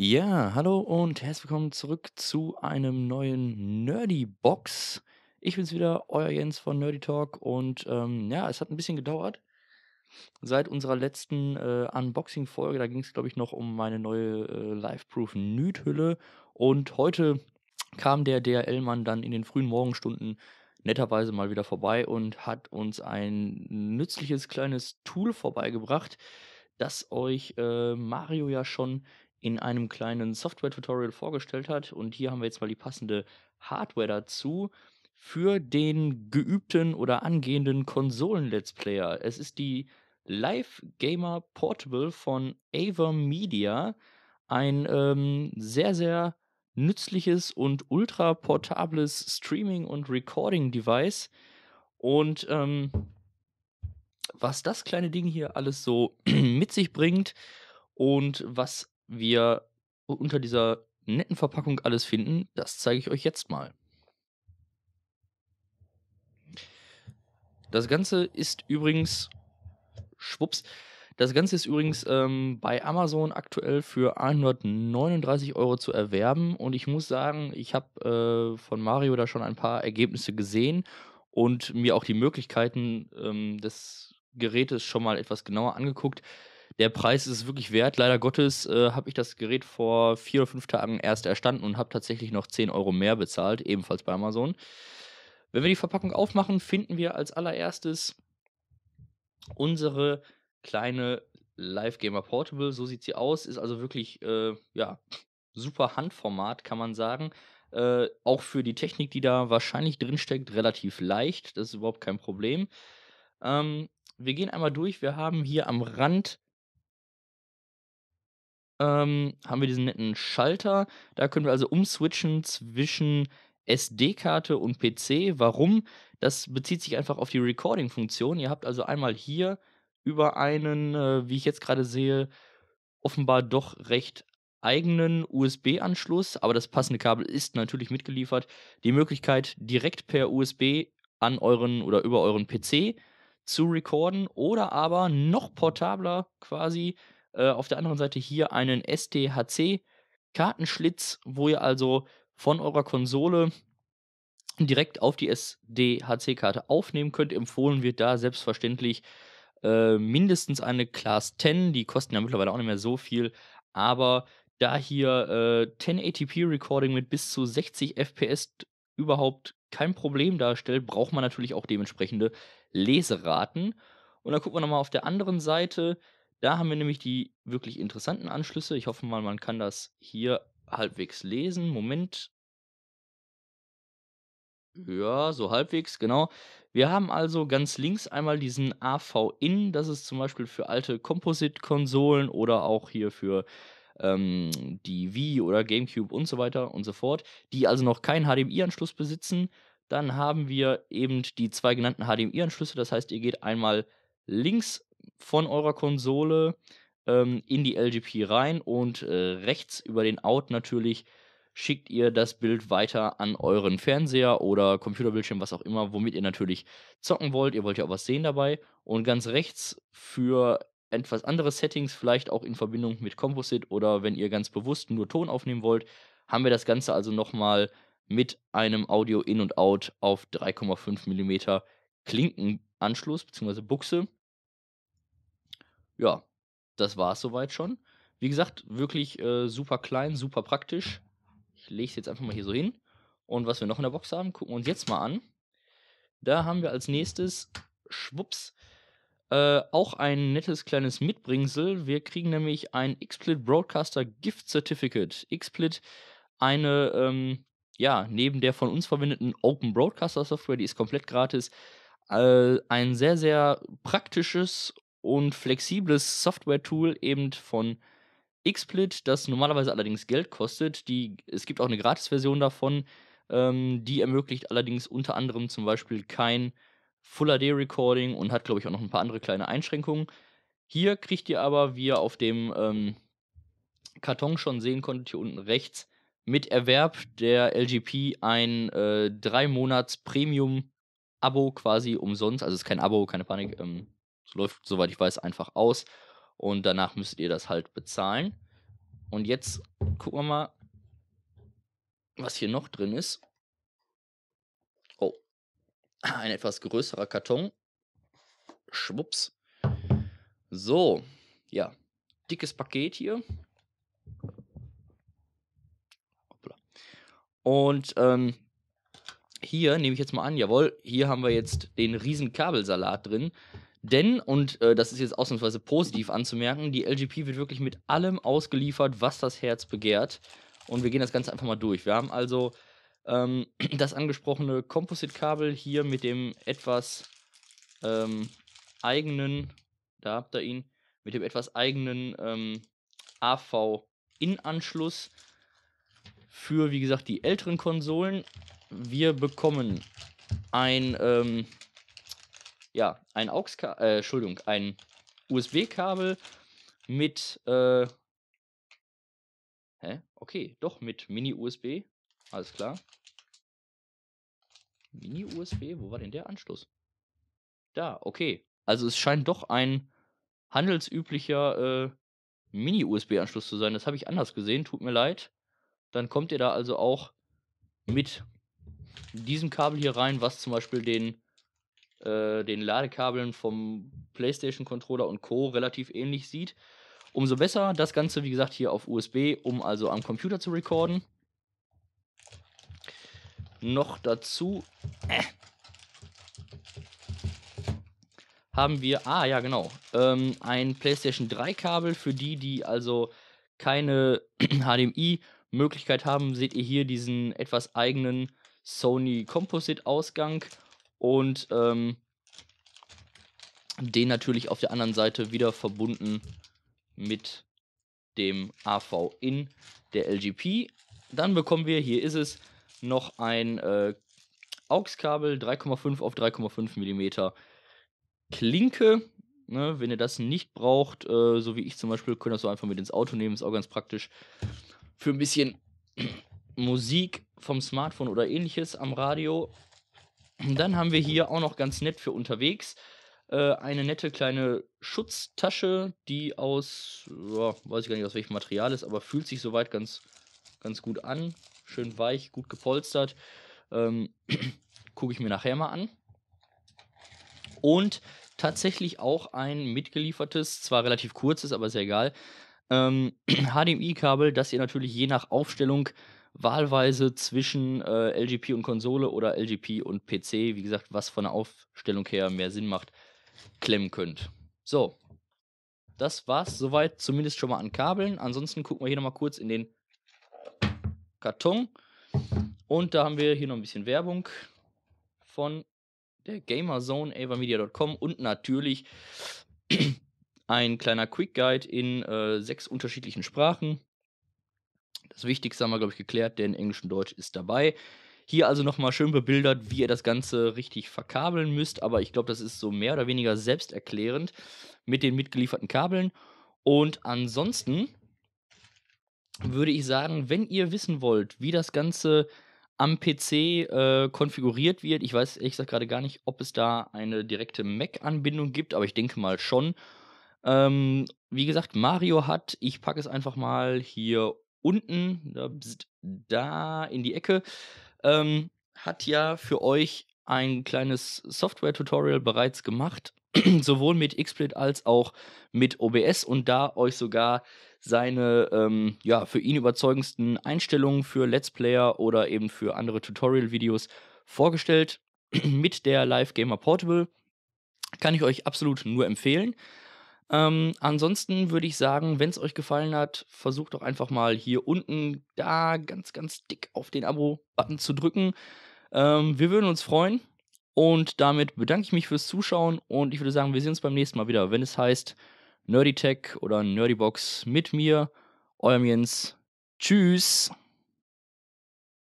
Ja, hallo und herzlich willkommen zurück zu einem neuen Nerdy Box. Ich bin's wieder, euer Jens von Nerdy Talk und ähm, ja, es hat ein bisschen gedauert. Seit unserer letzten äh, Unboxing-Folge, da ging es, glaube ich, noch um meine neue äh, Life-Proof Nude-Hülle. Und heute kam der DRL-Mann dann in den frühen Morgenstunden netterweise mal wieder vorbei und hat uns ein nützliches kleines Tool vorbeigebracht, das euch äh, Mario ja schon in einem kleinen Software-Tutorial vorgestellt hat. Und hier haben wir jetzt mal die passende Hardware dazu für den geübten oder angehenden Konsolen-Let's Player. Es ist die Live Gamer Portable von Aver Media. Ein ähm, sehr, sehr nützliches und ultra portables Streaming- und Recording-Device. Und ähm, was das kleine Ding hier alles so mit sich bringt und was wir unter dieser netten Verpackung alles finden, das zeige ich euch jetzt mal. Das Ganze ist übrigens, schwupps, das Ganze ist übrigens ähm, bei Amazon aktuell für 139 Euro zu erwerben und ich muss sagen, ich habe äh, von Mario da schon ein paar Ergebnisse gesehen und mir auch die Möglichkeiten ähm, des Gerätes schon mal etwas genauer angeguckt der Preis ist wirklich wert. Leider Gottes äh, habe ich das Gerät vor vier oder fünf Tagen erst erstanden und habe tatsächlich noch 10 Euro mehr bezahlt, ebenfalls bei Amazon. Wenn wir die Verpackung aufmachen, finden wir als allererstes unsere kleine Live Gamer Portable. So sieht sie aus, ist also wirklich äh, ja, super Handformat, kann man sagen. Äh, auch für die Technik, die da wahrscheinlich drinsteckt, relativ leicht. Das ist überhaupt kein Problem. Ähm, wir gehen einmal durch. Wir haben hier am Rand ähm, haben wir diesen netten Schalter. Da können wir also umswitchen zwischen SD-Karte und PC. Warum? Das bezieht sich einfach auf die Recording-Funktion. Ihr habt also einmal hier über einen, äh, wie ich jetzt gerade sehe, offenbar doch recht eigenen USB-Anschluss, aber das passende Kabel ist natürlich mitgeliefert, die Möglichkeit, direkt per USB an euren oder über euren PC zu recorden oder aber noch portabler quasi äh, auf der anderen Seite hier einen SDHC-Kartenschlitz, wo ihr also von eurer Konsole direkt auf die SDHC-Karte aufnehmen könnt. Empfohlen wird da selbstverständlich äh, mindestens eine Class 10. Die kosten ja mittlerweile auch nicht mehr so viel. Aber da hier äh, 1080p Recording mit bis zu 60 FPS überhaupt kein Problem darstellt, braucht man natürlich auch dementsprechende Leseraten. Und dann gucken wir nochmal auf der anderen Seite da haben wir nämlich die wirklich interessanten Anschlüsse. Ich hoffe mal, man kann das hier halbwegs lesen. Moment. Ja, so halbwegs, genau. Wir haben also ganz links einmal diesen AV-In. Das ist zum Beispiel für alte Composite-Konsolen oder auch hier für ähm, die Wii oder GameCube und so weiter und so fort, die also noch keinen HDMI-Anschluss besitzen. Dann haben wir eben die zwei genannten HDMI-Anschlüsse. Das heißt, ihr geht einmal links von eurer Konsole ähm, in die LGP rein und äh, rechts über den Out natürlich schickt ihr das Bild weiter an euren Fernseher oder Computerbildschirm, was auch immer, womit ihr natürlich zocken wollt. Ihr wollt ja auch was sehen dabei. Und ganz rechts für etwas andere Settings, vielleicht auch in Verbindung mit Composite oder wenn ihr ganz bewusst nur Ton aufnehmen wollt, haben wir das Ganze also nochmal mit einem Audio-In und Out auf 3,5 mm Klinkenanschluss bzw. Buchse ja, das war es soweit schon. Wie gesagt, wirklich äh, super klein, super praktisch. Ich lege es jetzt einfach mal hier so hin. Und was wir noch in der Box haben, gucken wir uns jetzt mal an. Da haben wir als nächstes, schwupps, äh, auch ein nettes kleines Mitbringsel. Wir kriegen nämlich ein XSplit Broadcaster Gift Certificate. XSplit, eine, ähm, ja, neben der von uns verwendeten Open Broadcaster Software, die ist komplett gratis, äh, ein sehr, sehr praktisches und flexibles Software-Tool eben von XSplit, das normalerweise allerdings Geld kostet. Die, es gibt auch eine Gratis-Version davon, ähm, die ermöglicht allerdings unter anderem zum Beispiel kein Full HD Recording und hat, glaube ich, auch noch ein paar andere kleine Einschränkungen. Hier kriegt ihr aber, wie ihr auf dem ähm, Karton schon sehen konntet, hier unten rechts, mit Erwerb der LGP ein äh, drei Monats Premium Abo quasi umsonst. Also es ist kein Abo, keine Panik. Ähm, es läuft, soweit ich weiß, einfach aus. Und danach müsst ihr das halt bezahlen. Und jetzt gucken wir mal, was hier noch drin ist. Oh, ein etwas größerer Karton. Schwupps. So, ja, dickes Paket hier. Und ähm, hier nehme ich jetzt mal an, jawohl, hier haben wir jetzt den riesen Kabelsalat drin. Denn, und äh, das ist jetzt ausnahmsweise positiv anzumerken, die LGP wird wirklich mit allem ausgeliefert, was das Herz begehrt. Und wir gehen das Ganze einfach mal durch. Wir haben also ähm, das angesprochene Composite-Kabel hier mit dem etwas ähm, eigenen, da habt ihr ihn, mit dem etwas eigenen ähm, AV-In-Anschluss für, wie gesagt, die älteren Konsolen. Wir bekommen ein ähm, ja, ein aux äh, Entschuldigung, ein USB-Kabel mit, äh, hä? Okay, doch, mit Mini-USB. Alles klar. Mini-USB, wo war denn der Anschluss? Da, okay. Also es scheint doch ein handelsüblicher äh, Mini-USB-Anschluss zu sein. Das habe ich anders gesehen, tut mir leid. Dann kommt ihr da also auch mit diesem Kabel hier rein, was zum Beispiel den äh, den Ladekabeln vom PlayStation Controller und Co. relativ ähnlich sieht. Umso besser. Das Ganze, wie gesagt, hier auf USB, um also am Computer zu recorden. Noch dazu äh, haben wir, ah ja genau, ähm, ein PlayStation 3 Kabel für die, die also keine HDMI-Möglichkeit haben, seht ihr hier diesen etwas eigenen Sony Composite-Ausgang und ähm, den natürlich auf der anderen Seite wieder verbunden mit dem AV in der LGP. Dann bekommen wir, hier ist es, noch ein äh, AUX-Kabel 3,5 auf 3,5 mm Klinke. Ne, wenn ihr das nicht braucht, äh, so wie ich zum Beispiel, könnt ihr das so einfach mit ins Auto nehmen, ist auch ganz praktisch. Für ein bisschen Musik vom Smartphone oder ähnliches am Radio dann haben wir hier auch noch ganz nett für unterwegs äh, eine nette kleine Schutztasche, die aus, ja, weiß ich gar nicht aus welchem Material ist, aber fühlt sich soweit ganz, ganz gut an. Schön weich, gut gepolstert. Ähm, Gucke ich mir nachher mal an. Und tatsächlich auch ein mitgeliefertes, zwar relativ kurzes, aber sehr egal, ähm, HDMI-Kabel, das ihr natürlich je nach Aufstellung wahlweise zwischen äh, LGP und Konsole oder LGP und PC, wie gesagt, was von der Aufstellung her mehr Sinn macht, klemmen könnt. So, das war's soweit, zumindest schon mal an Kabeln. Ansonsten gucken wir hier nochmal kurz in den Karton. Und da haben wir hier noch ein bisschen Werbung von der Gamerzone, avamedia.com und natürlich ein kleiner Quick Guide in äh, sechs unterschiedlichen Sprachen. Das Wichtigste haben wir, glaube ich, geklärt. Der in Englisch und Deutsch ist dabei. Hier also nochmal schön bebildert, wie ihr das Ganze richtig verkabeln müsst. Aber ich glaube, das ist so mehr oder weniger selbsterklärend mit den mitgelieferten Kabeln. Und ansonsten würde ich sagen, wenn ihr wissen wollt, wie das Ganze am PC äh, konfiguriert wird, ich weiß ehrlich gesagt gerade gar nicht, ob es da eine direkte Mac-Anbindung gibt, aber ich denke mal schon. Ähm, wie gesagt, Mario hat, ich packe es einfach mal hier unten, da, da in die Ecke, ähm, hat ja für euch ein kleines Software-Tutorial bereits gemacht, sowohl mit XSplit als auch mit OBS und da euch sogar seine ähm, ja, für ihn überzeugendsten Einstellungen für Let's Player oder eben für andere Tutorial-Videos vorgestellt mit der Live Gamer Portable. Kann ich euch absolut nur empfehlen. Ähm, ansonsten würde ich sagen, wenn es euch gefallen hat, versucht doch einfach mal hier unten da ganz, ganz dick auf den Abo-Button zu drücken. Ähm, wir würden uns freuen. Und damit bedanke ich mich fürs Zuschauen und ich würde sagen, wir sehen uns beim nächsten Mal wieder, wenn es heißt Nerdy Tech oder Nerdy Box mit mir, euer Jens. Tschüss!